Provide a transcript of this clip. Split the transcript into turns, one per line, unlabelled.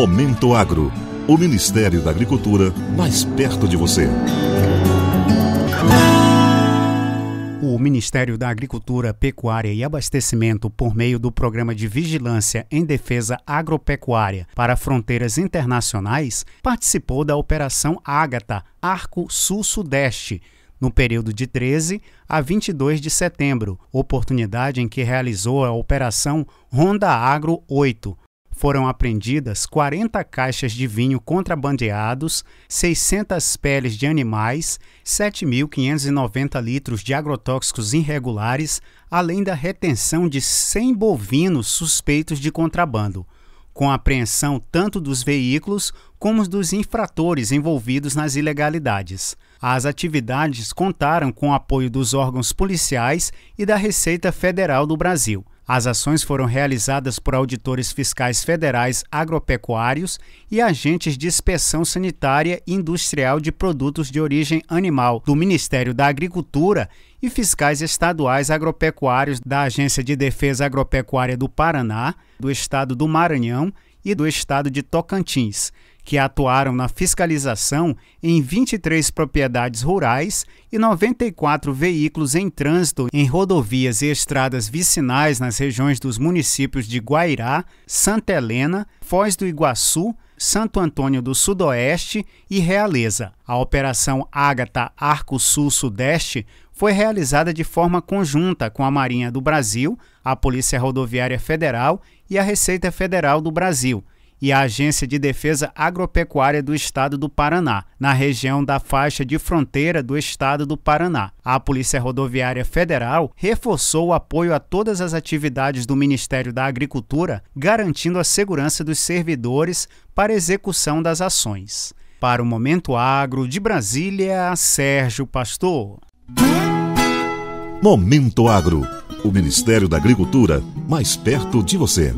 Momento Agro, o Ministério da Agricultura mais perto de você.
O Ministério da Agricultura, Pecuária e Abastecimento, por meio do Programa de Vigilância em Defesa Agropecuária para Fronteiras Internacionais, participou da Operação Ágata Arco Sul-Sudeste, no período de 13 a 22 de setembro, oportunidade em que realizou a Operação Ronda Agro 8, foram apreendidas 40 caixas de vinho contrabandeados, 600 peles de animais, 7.590 litros de agrotóxicos irregulares, além da retenção de 100 bovinos suspeitos de contrabando com a apreensão tanto dos veículos como dos infratores envolvidos nas ilegalidades. As atividades contaram com o apoio dos órgãos policiais e da Receita Federal do Brasil. As ações foram realizadas por auditores fiscais federais agropecuários e agentes de inspeção sanitária e industrial de produtos de origem animal do Ministério da Agricultura e fiscais estaduais agropecuários da Agência de Defesa Agropecuária do Paraná, do Estado do Maranhão e do Estado de Tocantins que atuaram na fiscalização em 23 propriedades rurais e 94 veículos em trânsito em rodovias e estradas vicinais nas regiões dos municípios de Guairá, Santa Helena, Foz do Iguaçu, Santo Antônio do Sudoeste e Realeza. A Operação Ágata Arco Sul-Sudeste foi realizada de forma conjunta com a Marinha do Brasil, a Polícia Rodoviária Federal e a Receita Federal do Brasil e a Agência de Defesa Agropecuária do Estado do Paraná, na região da faixa de fronteira do Estado do Paraná. A Polícia Rodoviária Federal reforçou o apoio a todas as atividades do Ministério da Agricultura, garantindo a segurança dos servidores para execução das ações. Para o Momento Agro de Brasília, Sérgio Pastor.
Momento Agro. O Ministério da Agricultura, mais perto de você.